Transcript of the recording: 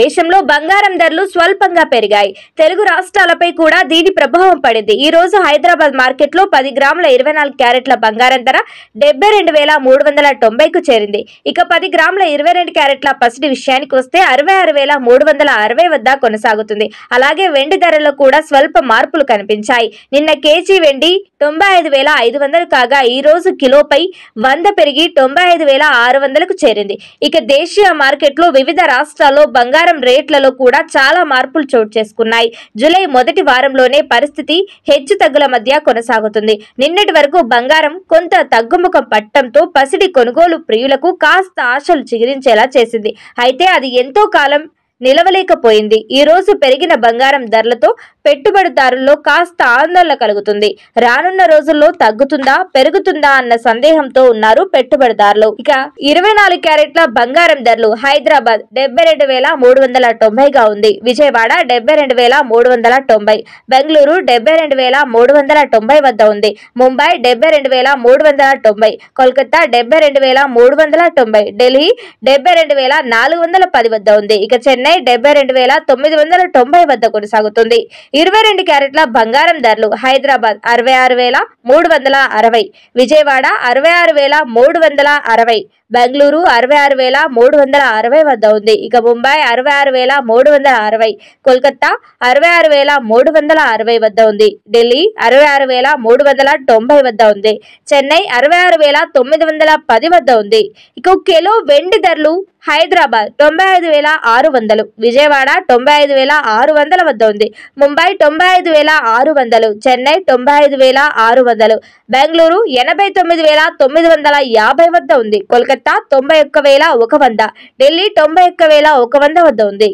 దేశంలో బంగారం ధరలు స్వల్పంగా పెరిగాయి తెలుగు రాష్ట్రాలపై కూడా దీని ప్రభావం పడింది ఈ రోజు హైదరాబాద్ మార్కెట్లో పది గ్రాముల ఇరవై నాలుగు క్యారెట్ల బంగారం ధర డెబ్బై రెండు వేల మూడు వందల తొంభైకు చేరింది ఇక పది గ్రాముల ఇరవై రెండు క్యారెట్ల పసిడి విషయానికి వస్తే అరవై ఆరు వేల మూడు వందల అరవై వద్ద కొనసాగుతుంది అలాగే వెండి ధరలో కూడా స్వల్ప మార్పులు కనిపించాయి నిన్న కేజీ వెండి తొంభై ఐదు వేల ఐదు వందలు కాగా ఈ రోజు కిలోపై వంద పెరిగి తొంభై ఐదు వేల ఆరు వందలకు చేరింది ఇక దేశీయ మార్కెట్లో వివిధ రాష్ట్రాల్లో బంగారం బంగారం రేట్లలో కూడా చాలా మార్పులు చోటు చేసుకున్నాయి జూలై మొదటి వారంలోనే పరిస్థితి హెచ్చు తగ్గుల మధ్య కొనసాగుతుంది నిన్నటి వరకు బంగారం కొంత తగ్గుముఖం పట్టడంతో పసిడి కొనుగోలు ప్రియులకు కాస్త ఆశలు చిగిరించేలా చేసింది అయితే అది ఎంతో కాలం నిలవలేకపోయింది ఈరోజు పెరిగిన బంగారం ధరలతో పెట్టుబడిదారుల్లో కాస్త ఆందోళన కలుగుతుంది రానున్న రోజుల్లో తగ్గుతుందా పెరుగుతుందా అన్న సందేహంతో ఉన్నారు పెట్టుబడిదారులు ఇక ఇరవై నాలుగు క్యారెట్ల బంగారం ధరలు హైదరాబాద్ డెబ్బై రెండు వేల మూడు వందల తొంభైగా ఉంది విజయవాడ డెబ్బై రెండు వేల మూడు వందల తొంభై బెంగళూరు డెబ్బై రెండు వేల మూడు వందల తొంభై వద్ద ఉంది ముంబై డెబ్బై రెండు వేల మూడు వందల తొంభై కోల్కతా డెబ్బై రెండు వేల మూడు వందల తొంభై ఢిల్లీ డెబ్బై రెండు వేల నాలుగు వందల పది వద్ద ఉంది ఇక చెన్నై నిర్ణయ డెబ్బై రెండు వేల తొమ్మిది వందల తొంభై వద్ద కొనసాగుతుంది ఇరవై రెండు క్యారెట్ల బంగారం ధరలు హైదరాబాద్ అరవై ఆరు వేల మూడు వందల అరవై విజయవాడ అరవై ఆరు వేల మూడు వందల అరవై బెంగళూరు అరవై ఆరు వేల మూడు వందల అరవై వద్ద ఉంది ఇక ముంబై అరవై ఆరు వేల మూడు వందల అరవై కోల్కతా అరవై ఆరు వేల మూడు వందల అరవై వద్ద ఉంది ఢిల్లీ అరవై ఆరు వేల మూడు వందల తొంభై వద్ద ఉంది చెన్నై అరవై ఆరు వేల తొమ్మిది వందల పది వద్ద ఉంది ఇక కిలో వెండి ధరలు హైదరాబాద్ తొంభై ఐదు వేల ఆరు వందలు విజయవాడ తొంభై ఐదు వేల ఆరు వందల వద్ద ఉంది ముంబై తొంభై ఐదు వేల ఆరు వందలు చెన్నై తొంభై ఐదు వేల ఆరు వందలు బెంగళూరు ఎనభై తొమ్మిది వేల తొమ్మిది వందల యాభై వద్ద ఉంది కోల్కతా కలకత్తా తొంభై ఒక్క వేల ఒక వంద ఢిల్లీ తొంభై ఒక్క వేల ఒక వంద వద్ద ఉంది